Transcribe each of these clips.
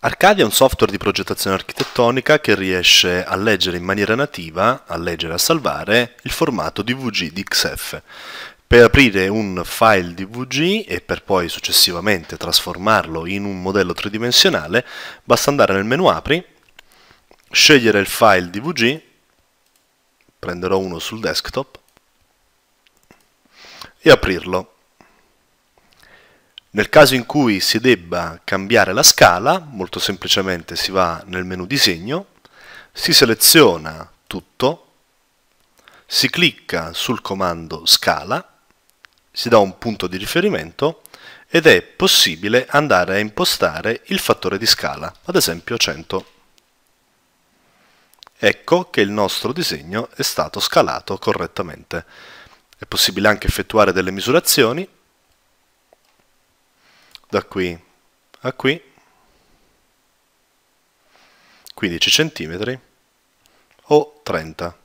Arcadia è un software di progettazione architettonica che riesce a leggere in maniera nativa, a leggere e a salvare, il formato DVG di XF. Per aprire un file DVG e per poi successivamente trasformarlo in un modello tridimensionale, basta andare nel menu Apri, scegliere il file DVG, prenderò uno sul desktop, e aprirlo. Nel caso in cui si debba cambiare la scala, molto semplicemente si va nel menu disegno, si seleziona tutto, si clicca sul comando scala, si dà un punto di riferimento ed è possibile andare a impostare il fattore di scala, ad esempio 100. Ecco che il nostro disegno è stato scalato correttamente. È possibile anche effettuare delle misurazioni da qui a qui 15 cm o 30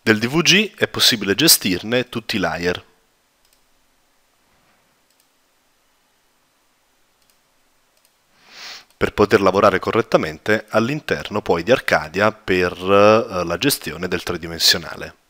Del DVG è possibile gestirne tutti i layer. per poter lavorare correttamente all'interno poi di Arcadia per eh, la gestione del tridimensionale.